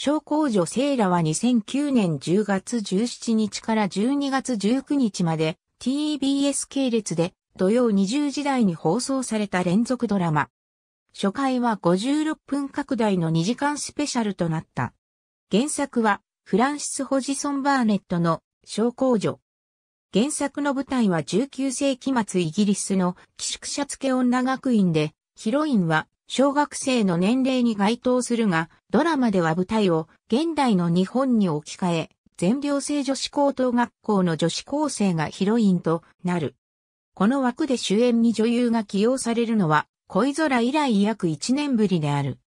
小公女セイラは2009年10月17日から12月19日まで TBS 系列で土曜20時台に放送された連続ドラマ。初回は56分拡大の2時間スペシャルとなった。原作はフランシス・ホジソン・バーネットの小公女。原作の舞台は19世紀末イギリスの寄宿舎付女学院で、ヒロインは小学生の年齢に該当するが、ドラマでは舞台を現代の日本に置き換え、全寮制女子高等学校の女子高生がヒロインとなる。この枠で主演に女優が起用されるのは、恋空以来約1年ぶりである。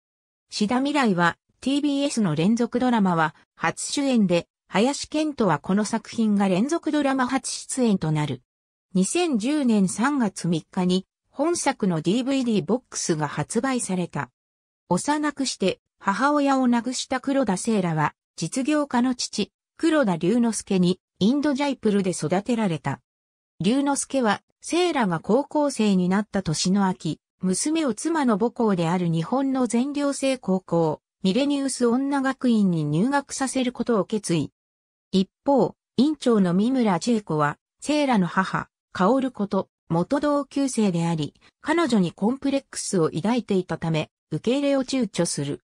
志田未来は TBS の連続ドラマは初主演で、林健人はこの作品が連続ドラマ初出演となる。2010年3月3日に本作の DVD ボックスが発売された。幼くして母親を亡くした黒田聖羅は実業家の父、黒田龍之介にインドジャイプルで育てられた。龍之介は聖羅が高校生になった年の秋、娘を妻の母校である日本の全寮制高校、ミレニウス女学院に入学させることを決意。一方、院長の三村千恵子は、聖ラの母、薫こと、元同級生であり、彼女にコンプレックスを抱いていたため、受け入れを躊躇する。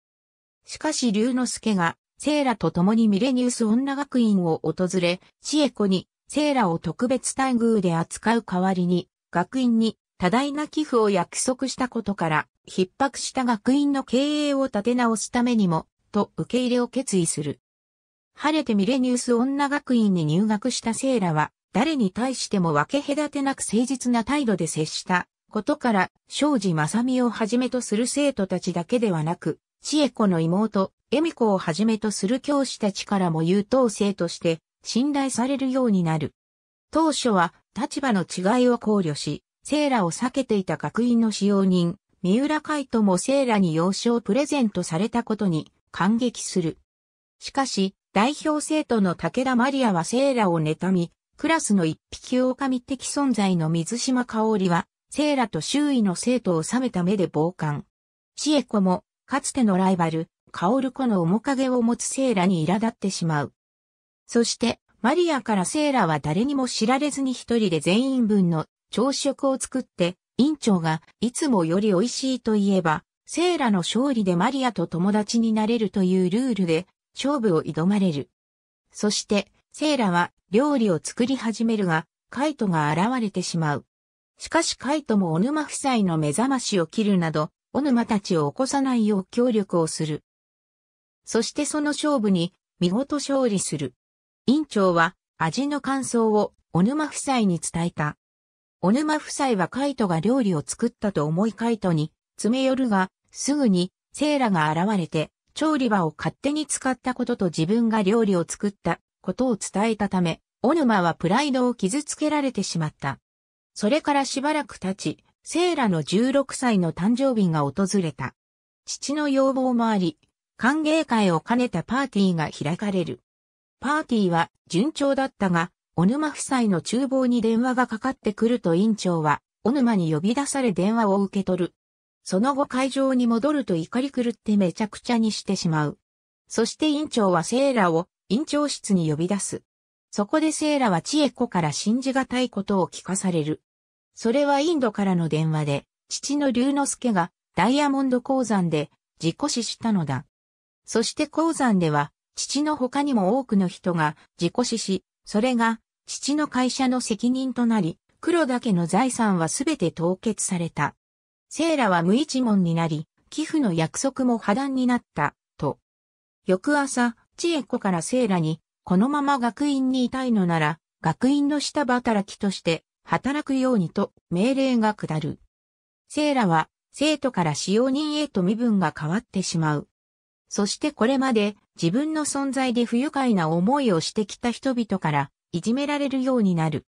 しかし龍之介が、セイラと共にミレニウス女学院を訪れ、シエコに、セイラを特別待遇で扱う代わりに、学院に多大な寄付を約束したことから、逼迫した学院の経営を立て直すためにも、と受け入れを決意する。晴れてミレニウス女学院に入学したセイラは、誰に対しても分け隔てなく誠実な態度で接したことから、庄司正美をはじめとする生徒たちだけではなく、千恵子の妹、恵美子をはじめとする教師たちからも優等生として信頼されるようになる。当初は立場の違いを考慮し、セーラを避けていた学院の使用人、三浦海斗もセーラに幼少をプレゼントされたことに感激する。しかし、代表生徒の武田マリアはセーラを妬み、クラスの一匹狼的存在の水島香織は、セイラと周囲の生徒を冷めた目で傍観。シエコも、かつてのライバル、カオル子の面影を持つセイラに苛立ってしまう。そして、マリアからセイラは誰にも知られずに一人で全員分の朝食を作って、院長がいつもより美味しいと言えば、セイラの勝利でマリアと友達になれるというルールで勝負を挑まれる。そして、セイラは料理を作り始めるが、カイトが現れてしまう。しかしカイトもヌ沼夫妻の目覚ましを切るなど、ヌ沼たちを起こさないよう協力をする。そしてその勝負に、見事勝利する。院長は、味の感想をヌ沼夫妻に伝えた。ヌ沼夫妻はカイトが料理を作ったと思いカイトに詰め寄るが、すぐにセイラが現れて、調理場を勝手に使ったことと自分が料理を作ったことを伝えたため、小沼はプライドを傷つけられてしまった。それからしばらく経ち、セーラの16歳の誕生日が訪れた。父の要望もあり、歓迎会を兼ねたパーティーが開かれる。パーティーは順調だったが、お沼夫妻の厨房に電話がかかってくると院長は、お沼に呼び出され電話を受け取る。その後会場に戻ると怒り狂ってめちゃくちゃにしてしまう。そして院長はセーラを院長室に呼び出す。そこでセーラはチエコから信じがたいことを聞かされる。それはインドからの電話で、父の龍之介がダイヤモンド鉱山で事故死したのだ。そして鉱山では、父の他にも多くの人が事故死し、それが父の会社の責任となり、黒だけの財産はすべて凍結された。セーラは無一文になり、寄付の約束も破談になった、と。翌朝、千恵子からセーラにこのまま学院にいたいのなら、学院の下働きとして働くようにと命令が下る。セイラは生徒から使用人へと身分が変わってしまう。そしてこれまで自分の存在で不愉快な思いをしてきた人々からいじめられるようになる。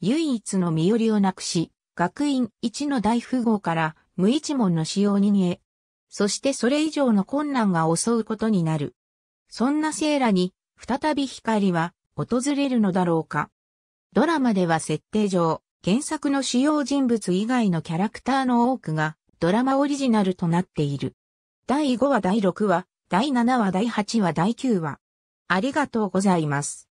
唯一の身寄りをなくし、学院一の大富豪から無一文の使用人へ、そしてそれ以上の困難が襲うことになる。そんなセイラに再び光は訪れるのだろうか。ドラマでは設定上、原作の主要人物以外のキャラクターの多くがドラマオリジナルとなっている。第5話第6話、第7話第8話第9話。ありがとうございます。